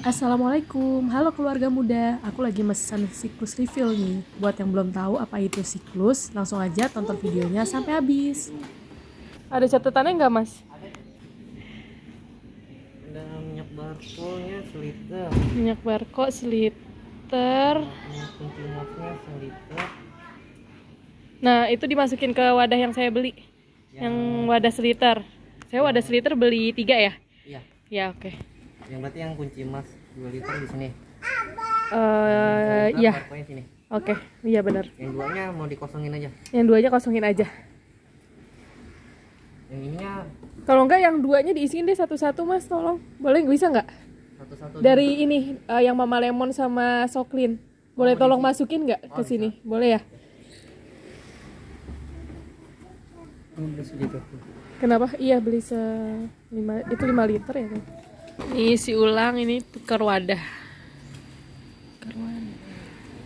Assalamualaikum, halo keluarga muda. Aku lagi mesen siklus refill nih. Buat yang belum tahu apa itu siklus, langsung aja tonton videonya sampai habis. Ada catatannya nggak mas? Ada minyak nya seliter. Minyak barco seliter. Minyak kuntilasnya seliter. Nah itu dimasukin ke wadah yang saya beli, yang, yang wadah seliter. Saya wadah seliter beli tiga ya? Iya. Ya oke. Okay yang berarti yang kunci emas 2 liter di sini Eh iya oke iya benar yang duanya mau dikosongin aja yang duanya kosongin aja yang ininya kalau enggak yang duanya diisiin deh satu-satu mas tolong boleh bisa nggak satu-satu dari juga. ini uh, yang mama lemon sama soklin boleh oh, tolong masukin nggak oh, ke sini bisa. boleh ya Kenapa? Iya beli se lima itu lima liter ya kan? ini si ulang ini tukar wadah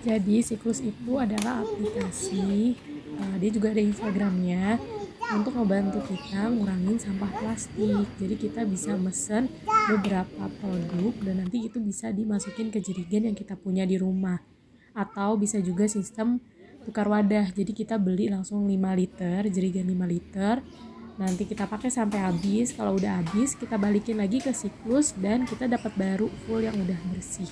jadi siklus itu adalah aplikasi uh, dia juga ada instagramnya untuk membantu kita ngurangin sampah plastik jadi kita bisa mesen beberapa produk dan nanti itu bisa dimasukin ke jerigen yang kita punya di rumah atau bisa juga sistem tukar wadah jadi kita beli langsung 5 liter jerigen 5 liter nanti kita pakai sampai habis kalau udah habis kita balikin lagi ke siklus dan kita dapat baru full yang udah bersih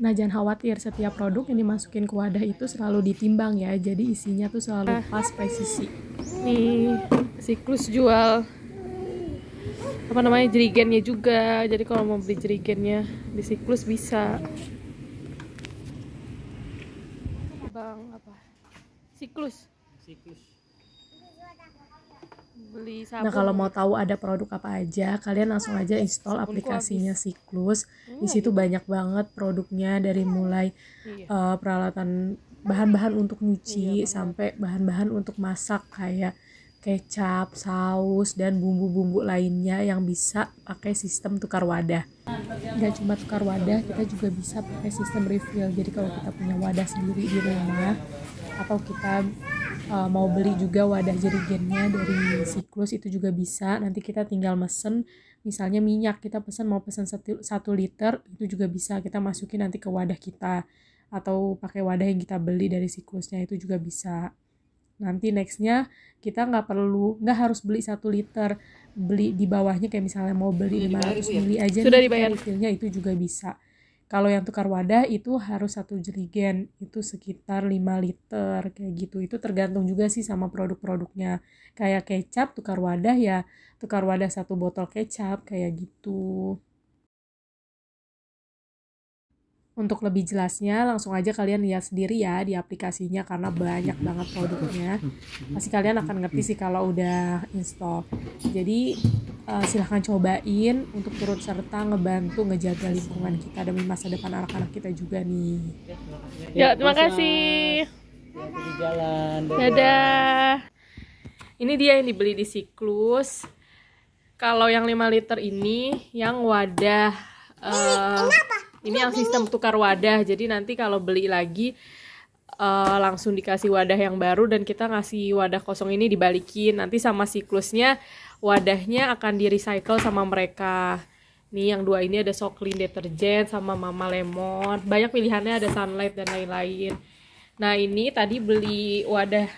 Nah jangan khawatir setiap produk yang dimasukin ke wadah itu selalu ditimbang ya jadi isinya tuh selalu nah. pas presisi. Nih siklus jual apa namanya jerigennya juga jadi kalau mau beli jerigennya di siklus bisa. Bang apa? Siklus. Siklus beli nah, sabun. Nah, kalau mau tahu ada produk apa aja, kalian langsung aja iya, install sabun aplikasinya Siklus. Di iya, situ iya. banyak banget produknya dari mulai iya. uh, peralatan bahan-bahan untuk nyuci iya, sampai bahan-bahan untuk masak kayak kecap, saus, dan bumbu-bumbu lainnya yang bisa pakai sistem tukar wadah. Nggak cuma tukar wadah, kita juga bisa pakai sistem refill. Jadi kalau kita punya wadah sendiri di rumah, atau kita uh, mau beli juga wadah jerigennya dari siklus itu juga bisa nanti kita tinggal mesen misalnya minyak kita pesan mau pesan satu, satu liter itu juga bisa kita masukin nanti ke wadah kita atau pakai wadah yang kita beli dari siklusnya itu juga bisa nanti nextnya kita nggak perlu nggak harus beli satu liter beli di bawahnya kayak misalnya mau beli 500 ya? mili aja sudah dibayar itu juga bisa kalau yang tukar wadah itu harus satu jerigen, itu sekitar 5 liter kayak gitu. Itu tergantung juga sih sama produk-produknya. Kayak kecap tukar wadah ya, tukar wadah satu botol kecap kayak gitu. Untuk lebih jelasnya langsung aja kalian lihat sendiri ya di aplikasinya karena banyak banget produknya. Pasti kalian akan ngerti sih kalau udah install. Jadi uh, silahkan cobain untuk turut serta ngebantu ngejaga lingkungan kita demi masa depan anak-anak kita juga nih ya terima kasih di jalan dadah ini dia yang dibeli di siklus kalau yang 5 liter ini yang wadah uh, ini yang sistem tukar wadah jadi nanti kalau beli lagi uh, langsung dikasih wadah yang baru dan kita ngasih wadah kosong ini dibalikin nanti sama siklusnya wadahnya akan di recycle sama mereka nih yang dua ini ada Soklin deterjen sama Mama Lemon banyak pilihannya ada Sunlight dan lain-lain nah ini tadi beli wadah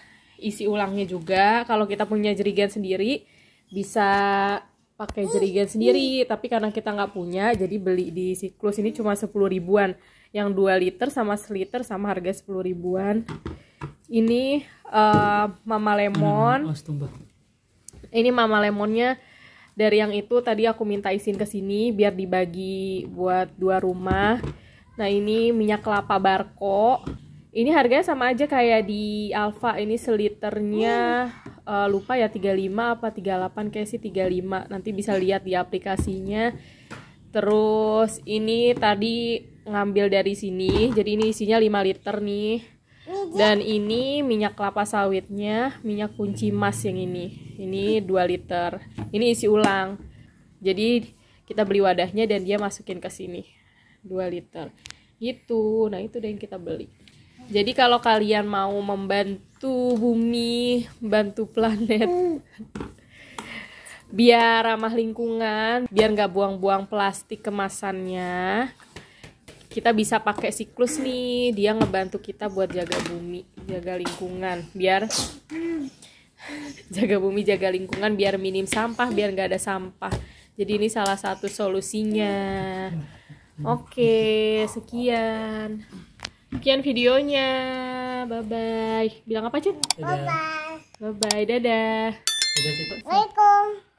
isi ulangnya juga kalau kita punya jerigen sendiri bisa pakai jerigen sendiri tapi karena kita nggak punya jadi beli di siklus ini cuma 10 ribuan yang 2 liter sama liter sama harga 10 ribuan ini uh, mama lemon hmm, ini mama lemonnya dari yang itu tadi aku minta izin ke sini biar dibagi buat dua rumah nah ini minyak kelapa barko ini harganya sama aja kayak di Alfa ini seliternya uh, lupa ya 35 apa 38 kayak sih 35 nanti bisa lihat di aplikasinya terus ini tadi ngambil dari sini jadi ini isinya 5 liter nih dan ini minyak kelapa sawitnya minyak kunci emas yang ini ini 2 liter ini isi ulang jadi kita beli wadahnya dan dia masukin ke sini 2 liter gitu nah itu deh yang kita beli jadi kalau kalian mau membantu bumi bantu planet biar ramah lingkungan biar nggak buang-buang plastik kemasannya kita bisa pakai siklus nih dia ngebantu kita buat jaga bumi jaga lingkungan biar jaga bumi jaga lingkungan biar minim sampah biar nggak ada sampah jadi ini salah satu solusinya oke sekian sekian videonya bye bye bilang apa cek bye bye bye bye dadah Assalamualaikum